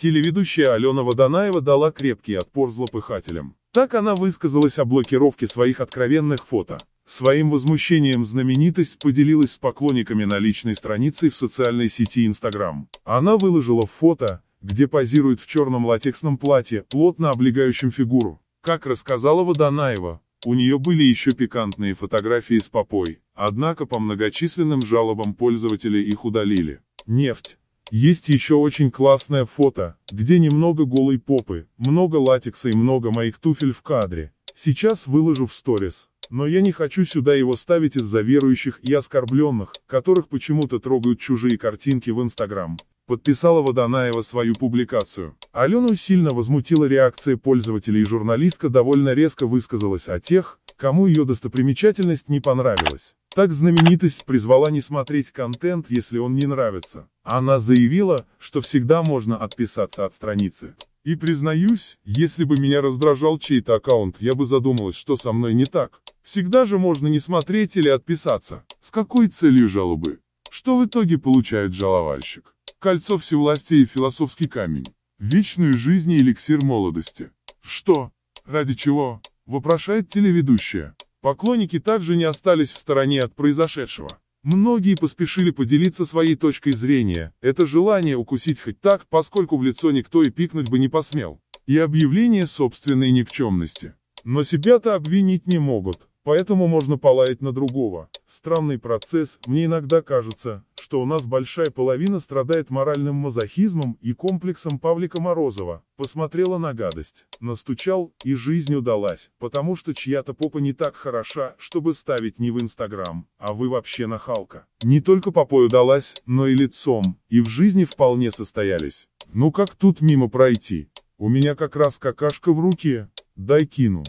Телеведущая Алена Водонаева дала крепкий отпор злопыхателям. Так она высказалась о блокировке своих откровенных фото. Своим возмущением знаменитость поделилась с поклонниками на личной странице в социальной сети Instagram. Она выложила фото, где позирует в черном латексном платье, плотно облегающем фигуру. Как рассказала Водонаева, у нее были еще пикантные фотографии с попой, однако по многочисленным жалобам пользователей их удалили. Нефть. Есть еще очень классное фото, где немного голой попы, много латекса и много моих туфель в кадре. Сейчас выложу в сторис. Но я не хочу сюда его ставить из-за верующих и оскорбленных, которых почему-то трогают чужие картинки в Инстаграм. Подписала Водонаева свою публикацию. Алену сильно возмутила реакция пользователей и журналистка довольно резко высказалась о тех, кому ее достопримечательность не понравилась. Так знаменитость призвала не смотреть контент, если он не нравится. Она заявила, что всегда можно отписаться от страницы. И признаюсь, если бы меня раздражал чей-то аккаунт, я бы задумалась, что со мной не так. Всегда же можно не смотреть или отписаться. С какой целью жалобы? Что в итоге получает жаловальщик? Кольцо всевластия и философский камень. Вечную жизнь и эликсир молодости. Что? Ради чего? вопрошает телеведущая. Поклонники также не остались в стороне от произошедшего. Многие поспешили поделиться своей точкой зрения, это желание укусить хоть так, поскольку в лицо никто и пикнуть бы не посмел, и объявление собственной никчемности. Но себя-то обвинить не могут. Поэтому можно полаять на другого. Странный процесс, мне иногда кажется, что у нас большая половина страдает моральным мазохизмом и комплексом Павлика Морозова. Посмотрела на гадость, настучал, и жизнь удалась, потому что чья-то попа не так хороша, чтобы ставить не в Инстаграм, а вы вообще нахалка. Не только попой удалась, но и лицом, и в жизни вполне состоялись. Ну как тут мимо пройти? У меня как раз какашка в руке, дай кину.